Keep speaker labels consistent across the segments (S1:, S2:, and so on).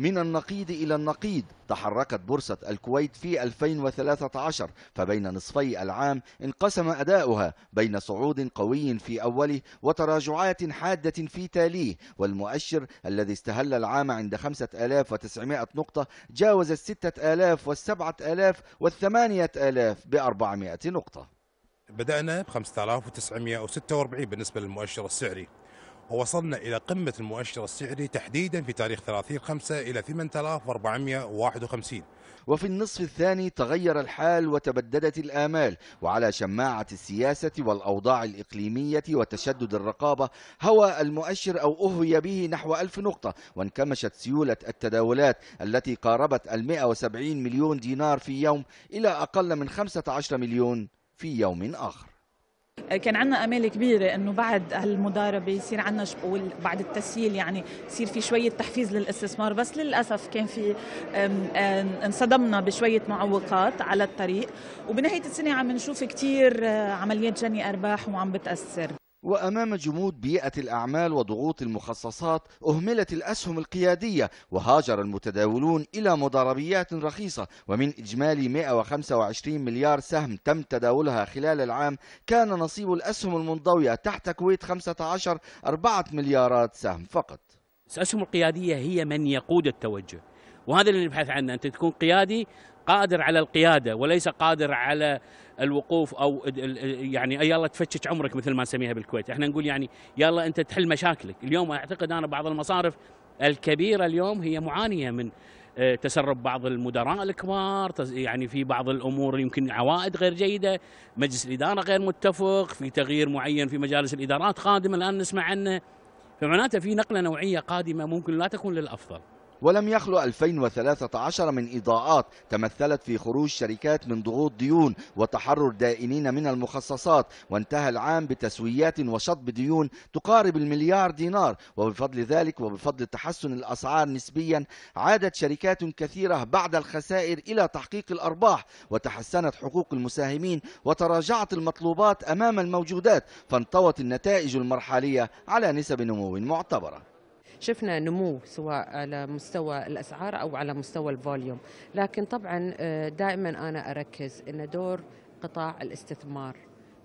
S1: من النقيض إلى النقيض تحركت بورصة الكويت في 2013 فبين نصفي العام انقسم أداؤها بين صعود قوي في أوله وتراجعات حادة في تاليه والمؤشر الذي استهل العام عند 5900 نقطة جاوز ال 6000 وال 7000 وال 8000 ب 400 نقطة
S2: بدأنا ب 5946 بالنسبة للمؤشر السعري ووصلنا إلى قمة المؤشر السعري تحديدا في تاريخ 30 5 إلى
S1: 8451 وفي النصف الثاني تغير الحال وتبددت الآمال وعلى شماعة السياسة والأوضاع الإقليمية وتشدد الرقابة هوى المؤشر أو أهوي به نحو ألف نقطة وانكمشت سيولة التداولات التي قاربت المئة وسبعين مليون دينار في يوم إلى أقل من خمسة عشر مليون في يوم آخر
S3: كان عندنا امال كبيره انه بعد هالمضاربه يصير عندنا شبول بعد التسهيل يعني يصير في شويه تحفيز للاستثمار بس للاسف كان في انصدمنا بشويه معوقات على الطريق وبنهايه السنه عم نشوف كثير آه، عمليات جني ارباح وعم بتاثر
S1: وأمام جمود بيئة الأعمال وضغوط المخصصات أهملت الأسهم القيادية وهاجر المتداولون إلى مضاربيات رخيصة ومن إجمالي 125 مليار سهم تم تداولها خلال العام كان نصيب الأسهم المنضوية تحت كويت 15 4 مليارات سهم فقط
S2: الأسهم القيادية هي من يقود التوجه وهذا اللي نبحث عنه أنت تكون قيادي قادر على القياده وليس قادر على الوقوف او يعني يلا تفتش عمرك مثل ما نسميها بالكويت، احنا نقول يعني يلا انت تحل مشاكلك، اليوم اعتقد انا بعض المصارف الكبيره اليوم هي معانيه من آه، تسرب بعض المدراء الكبار يعني في بعض الامور يمكن عوائد غير جيده مجلس الاداره غير متفق في تغيير معين في مجالس الادارات قادم الان نسمع عنه فمعناته في نقله نوعيه قادمه ممكن لا تكون للافضل
S1: ولم يخلو 2013 من إضاءات تمثلت في خروج شركات من ضغوط ديون وتحرر دائنين من المخصصات وانتهى العام بتسويات وشطب ديون تقارب المليار دينار وبفضل ذلك وبفضل تحسن الأسعار نسبيا عادت شركات كثيرة بعد الخسائر إلى تحقيق الأرباح وتحسنت حقوق المساهمين وتراجعت المطلوبات أمام الموجودات فانطوت النتائج المرحلية على نسب نمو معتبره
S4: شفنا نمو سواء على مستوى الأسعار أو على مستوى الفوليوم لكن طبعا آه، دائما أنا أركز أن دور قطاع الاستثمار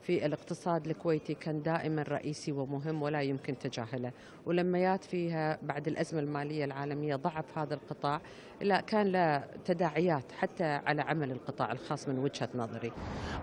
S4: في الاقتصاد الكويتي كان دائما رئيسي ومهم ولا يمكن تجاهله ولما فيها بعد الأزمة المالية العالمية ضعف هذا القطاع لا كان له تداعيات حتى على عمل القطاع الخاص من وجهة نظري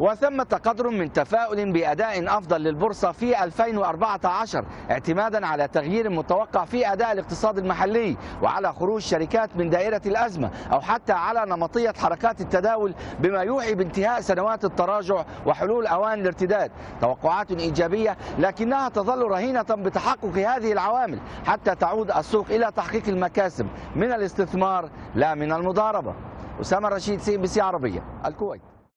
S1: وثمة قدر من تفاؤل بأداء أفضل للبورصة في 2014 اعتمادا على تغيير متوقع في أداء الاقتصاد المحلي وعلى خروج شركات من دائرة الأزمة أو حتى على نمطية حركات التداول بما يوحي بانتهاء سنوات التراجع وحلول أوان الارتداد الجداد توقعات إيجابية لكنها تظل رهينة بتحقق هذه العوامل حتى تعود السوق إلى تحقيق المكاسب من الاستثمار لا من المضاربة أسامة رشيد سي بي سي عربية الكويت